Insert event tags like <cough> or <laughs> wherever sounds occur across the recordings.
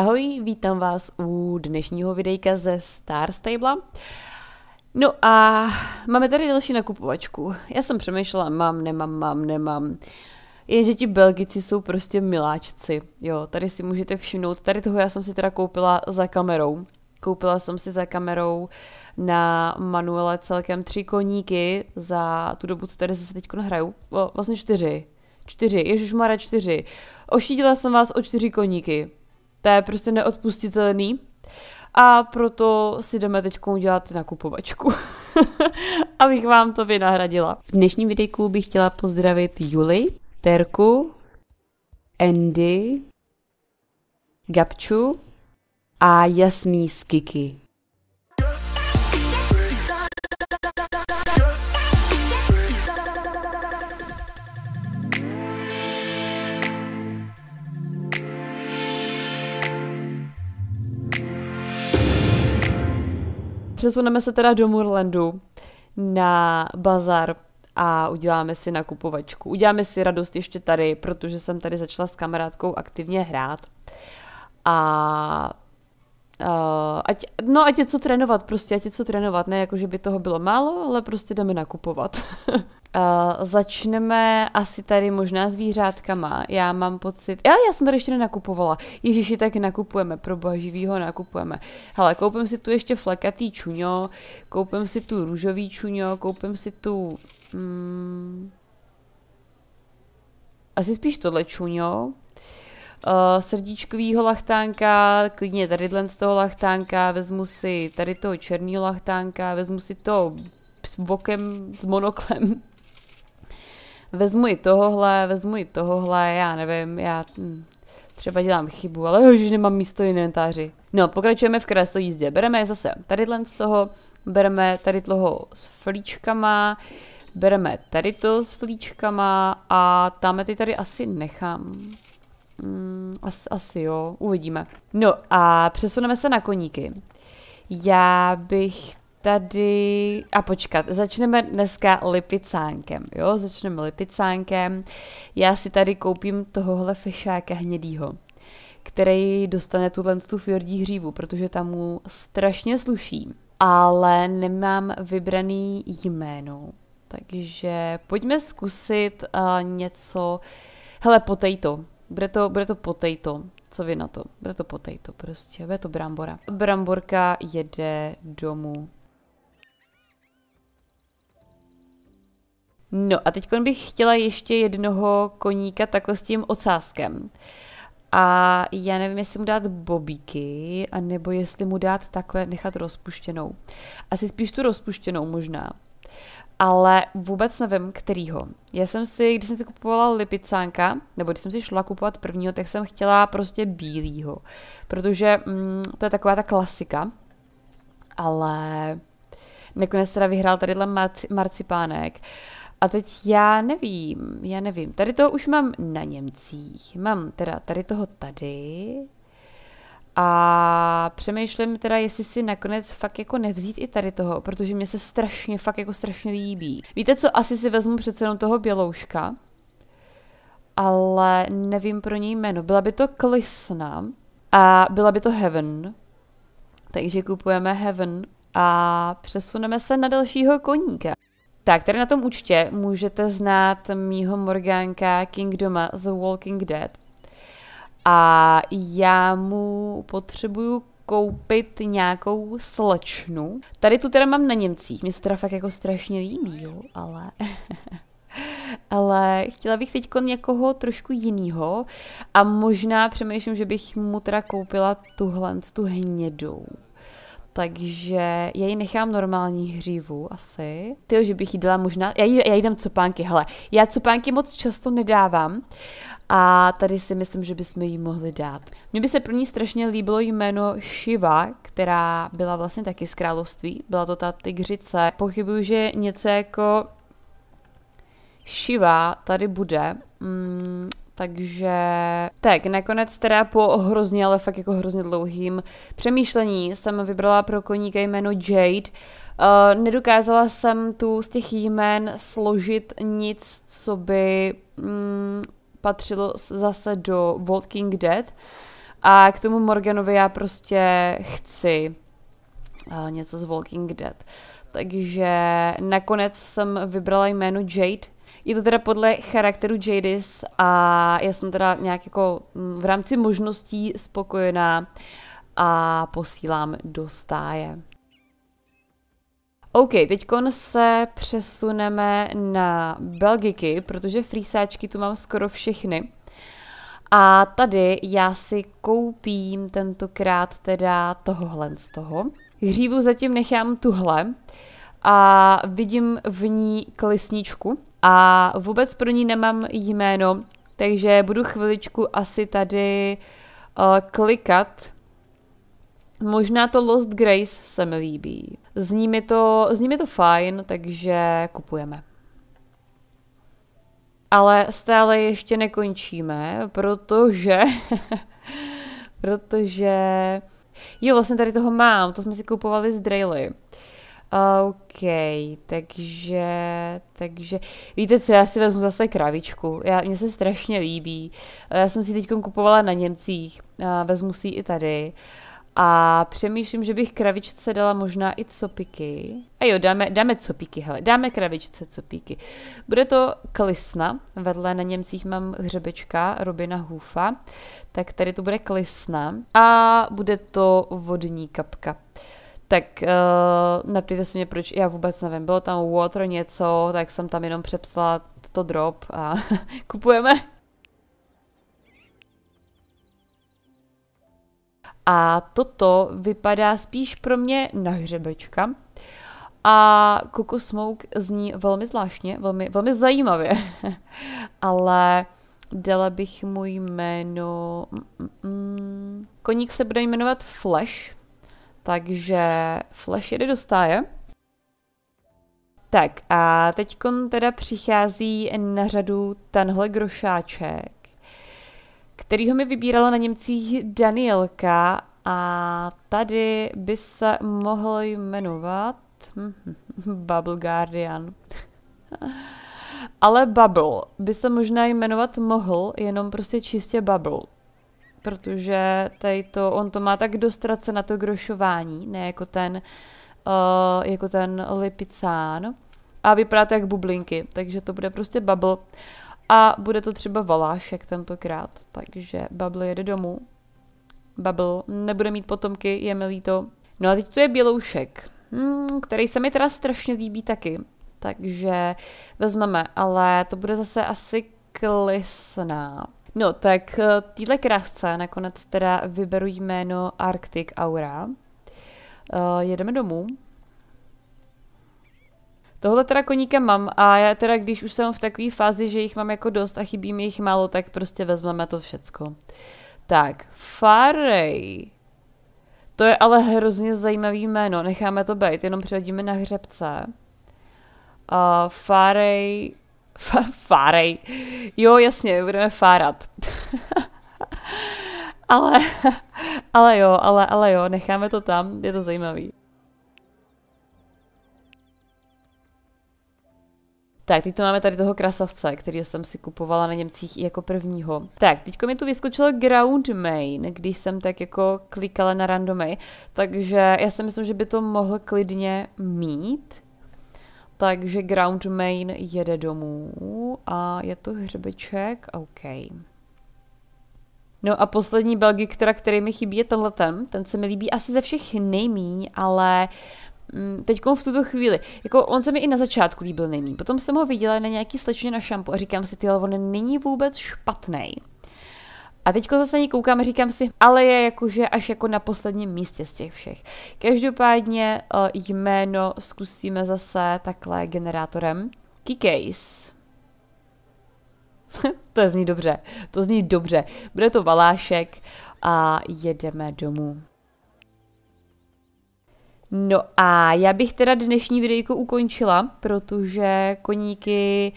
Ahoj, vítám vás u dnešního videjka ze Star Stable. No a máme tady další nakupovačku. Já jsem přemýšlela, mám, nemám, mám, nemám. Jenže ti Belgici jsou prostě miláčci. Jo, tady si můžete všimnout. Tady toho já jsem si teda koupila za kamerou. Koupila jsem si za kamerou na manuele celkem tři koníky za tu dobu, co tady zase teď hraju. O, vlastně čtyři. Čtyři, Ježíš čtyři. Ošídila jsem vás o čtyři koníky. To je prostě neodpustitelný. A proto si jdeme teď udělat nakupovačku, <laughs> abych vám to vynahradila. V dnešním videjku bych chtěla pozdravit Juli, Terku, Andy, Gabču a Jasný z Kiki. přesuneme se teda do Murlandu na bazar a uděláme si nakupovačku. Uděláme si radost ještě tady, protože jsem tady začala s kamarádkou aktivně hrát. A Eh, ať, no ať je co trénovat prostě, ať je co trénovat, ne jako, že by toho bylo málo, ale prostě jdeme nakupovat. uh, <laughs> začneme asi tady možná zvířátkama, já mám pocit, já, já jsem tady ještě nenakupovala, Ježíši, tak nakupujeme, pro boha živýho nakupujeme. Hele, koupím si tu ještě flekatý čuňo, koupím si tu růžový čuňo, koupím si tu... Mm, asi spíš tohle čuňo, uh, srdíčkovýho lachtánka, klidně tadyhle z toho lachtánka, vezmu si tady toho černého lachtánka, vezmu si to s vokem, s monoklem. <laughs> vezmu i tohohle, vezmu i tohohle, já nevím, já hm, třeba dělám chybu, ale už nemám místo inventáři. No, pokračujeme v krásné jízdě. Bereme zase tady z toho, bereme tady toho s flíčkama, bereme tady to s flíčkama a tam ty tady asi nechám. Mm, asi, asi jo, uvidíme. No a přesuneme se na koníky. Já bych tady... A počkat, začneme dneska lipicánkem, jo? Začneme lipicánkem. Já si tady koupím tohohle fešáka hnědýho, který dostane tuhle tu fjordí hřívu, protože tam mu strašně sluší. Ale nemám vybraný jméno, takže pojďme zkusit uh, něco... Hele, potato. Bude to, bude to potato. Co vy na to? Bude to potato prostě. Bude to brambora. Bramborka jede domů. No a teď bych chtěla ještě jednoho koníka takhle s tím ocáskem. A já nevím, jestli mu dát bobíky, nebo jestli mu dát takhle nechat rozpuštěnou. Asi spíš tu rozpuštěnou možná ale vůbec nevím, kterýho. Já jsem si, když jsem si kupovala lipicánka, nebo když jsem si šla kupovat prvního, tak jsem chtěla prostě bílýho, protože mm, to je taková ta klasika, ale nakonec teda vyhrál tadyhle marci, marcipánek. A teď já nevím, já nevím. Tady to už mám na Němcích. Mám teda tady toho tady, a přemýšlím teda, jestli si nakonec fakt jako nevzít i tady toho, protože mě se strašně, fakt jako strašně líbí. Víte co, asi si vezmu přece jenom toho bělouška, ale nevím pro něj jméno. Byla by to Klisna a byla by to Heaven. Takže kupujeme Heaven a přesuneme se na dalšího koníka. Tak, tady na tom účtě můžete znát mýho Morgánka Kingdoma The Walking Dead, a já mu potřebuju koupit nějakou slečnu. Tady tu teda mám na Němcích, mě se teda fakt jako strašně líbí, jo, ale... <laughs> ale chtěla bych teď někoho trošku jinýho a možná přemýšlím, že bych mu teda koupila tuhle tu hnědou takže já ji nechám normální hřívu asi. Ty, že bych jí dala možná, já jí, já jí dám copánky, hele, já copánky moc často nedávám a tady si myslím, že bychom jí mohli dát. Mně by se pro ní strašně líbilo jméno Shiva, která byla vlastně taky z království, byla to ta tygřice. Pochybuju, že něco jako Shiva tady bude, mm, takže tak, nakonec teda po hrozně, ale fakt jako hrozně dlouhým přemýšlení jsem vybrala pro koníka jméno Jade. Uh, nedokázala jsem tu z těch jmen složit nic, co by mm, patřilo zase do Walking Dead. A k tomu Morganovi já prostě chci uh, něco z Walking Dead. Takže nakonec jsem vybrala jméno Jade, je to teda podle charakteru Jadis a já jsem teda nějak jako mm, v rámci možností spokojená a posílám do stáje. OK, teď se přesuneme na Belgiky, protože frýsáčky tu mám skoro všechny. A tady já si koupím tentokrát teda tohohle z toho. Hřívu zatím nechám tuhle a vidím v ní klisničku, a vůbec pro ní nemám jméno, takže budu chviličku asi tady uh, klikat. Možná to Lost Grace se mi líbí. Zní mi to, zní mi to fajn, takže kupujeme. Ale stále ještě nekončíme, protože... <laughs> protože... Jo, vlastně tady toho mám, to jsme si kupovali z Draily. OK, takže, takže, víte co, já si vezmu zase kravičku, já, mě se strašně líbí, já jsem si teď kupovala na Němcích, vezmu si ji i tady a přemýšlím, že bych kravičce dala možná i copiky, a jo, dáme, dáme copiky, hele, dáme kravičce copiky, Bude to klisna, vedle na Němcích mám hřebečka Robina Hoofa, tak tady to bude klisna a bude to vodní kapka tak uh, eh, neptejte se mě, proč, já vůbec nevím, bylo tam water něco, tak jsem tam jenom přepsala to drop a <laughs> kupujeme. A toto vypadá spíš pro mě na hřebečka. A Coco Smoke zní velmi zvláštně, velmi, velmi zajímavě. <laughs> Ale dala bych mu jméno... Mm, mm, mm. koník se bude jmenovat Flash, takže Flash jede do stáje. Tak a teď teda přichází na řadu tenhle grošáček, kterýho mi vybírala na Němcích Danielka a tady by se mohl jmenovat hm, hm, hm, Bubble Guardian. <laughs> Ale Bubble by se možná jmenovat mohl, jenom prostě čistě Bubble protože tady to, on to má tak dostrat se na to grošování, ne jako ten, uh, jako ten lipicán. A vypadá to jak bublinky, takže to bude prostě bubble. A bude to třeba valášek tentokrát, takže bubble jede domů. Bubble nebude mít potomky, je milý to. No a teď tu je běloušek, hmm, který se mi teda strašně líbí taky. Takže vezmeme, ale to bude zase asi klisná. No, tak eh, týhle krásce nakonec teda vyberu jméno Arctic Aura. Uh, jedeme domů. Tohle teda koníka mám a já teda, když už jsem v takové fázi, že jich mám jako dost a chybí mi jich málo, tak prostě vezmeme to všecko. Tak, Farej. To je ale hrozně zajímavý jméno, necháme to být, jenom přehodíme na hřebce. Uh, eh, Farej <laughs> Fárej. Jo, jasně, budeme fárat. <laughs> ale, <laughs> ale jo, ale, ale jo, necháme to tam, je to zajímavý. Tak, teď tu máme tady toho krasavce, který jsem si kupovala na Němcích i jako prvního. Tak, teď mi tu vyskočilo Ground Main, když jsem tak jako klikala na randomy, takže já si myslím, že by to mohl klidně mít. Takže Ground Main jede domů a je to hřebeček, OK. No a poslední Belgik, která, který mi chybí, je tenhle ten. Ten se mi líbí asi ze všech nejmíň, ale mm, teď v tuto chvíli, jako on se mi i na začátku líbil nejmíň, potom jsem ho viděla na nějaký slečně na šampu a říkám si, ty, ale on není vůbec špatný. A teďko zase ní koukám a říkám si, ale je jakože až jako na posledním místě z těch všech. Každopádně eh, jméno zkusíme zase takhle generátorem. Kikejs. <laughs> to zní dobře, to zní dobře. Bude to Valášek a jedeme domů. No a já bych teda dnešní videjko ukončila, protože koníky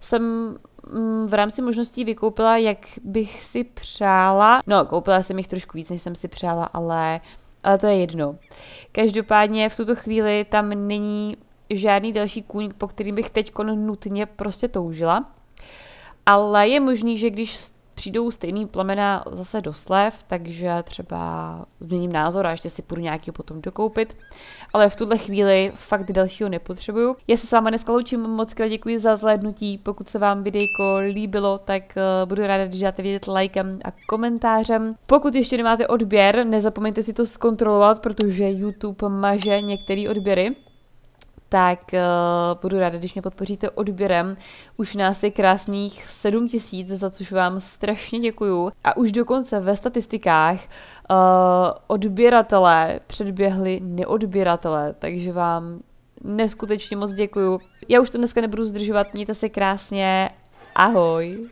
jsem Mm, v rámci možností vykoupila, jak bych si přála. No, koupila jsem jich trošku víc, než jsem si přála, ale, ale to je jedno. Každopádně v tuto chvíli tam není žádný další kůň, po kterým bych teď nutně prostě toužila. Ale je možný, že když přijdou stejný plemena zase do slev, takže třeba změním názor a ještě si půjdu nějaký potom dokoupit. Ale v tuhle chvíli fakt dalšího nepotřebuju. Já se s váma dneska loučím, moc krát děkuji za zhlédnutí. Pokud se vám videjko líbilo, tak eh, budu ráda, když dáte vědět lajkem a komentářem. Pokud ještě nemáte odběr, nezapomeňte si to zkontrolovat, protože YouTube maže některé odběry tak uh, budu ráda, když mě podpoříte odběrem. Už nás je krásných 7 tisíc, za což vám strašně děkuju. A už dokonce ve statistikách uh, odběratelé předběhli neodběratelé, takže vám neskutečně moc děkuju. Já už to dneska nebudu zdržovat, mějte se krásně, ahoj!